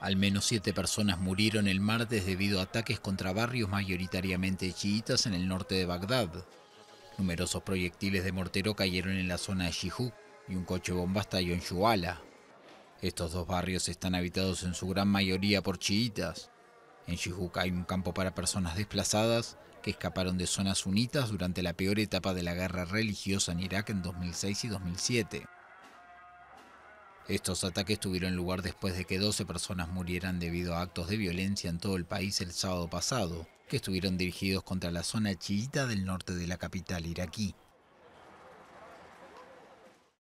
Al menos siete personas murieron el martes debido a ataques contra barrios mayoritariamente chiitas en el norte de Bagdad. Numerosos proyectiles de mortero cayeron en la zona de Shihuk y un coche bomba estalló en Shuala. Estos dos barrios están habitados en su gran mayoría por chiitas. En Shihuk hay un campo para personas desplazadas que escaparon de zonas sunitas durante la peor etapa de la guerra religiosa en Irak en 2006 y 2007. Estos ataques tuvieron lugar después de que 12 personas murieran debido a actos de violencia en todo el país el sábado pasado, que estuvieron dirigidos contra la zona chiita del norte de la capital iraquí.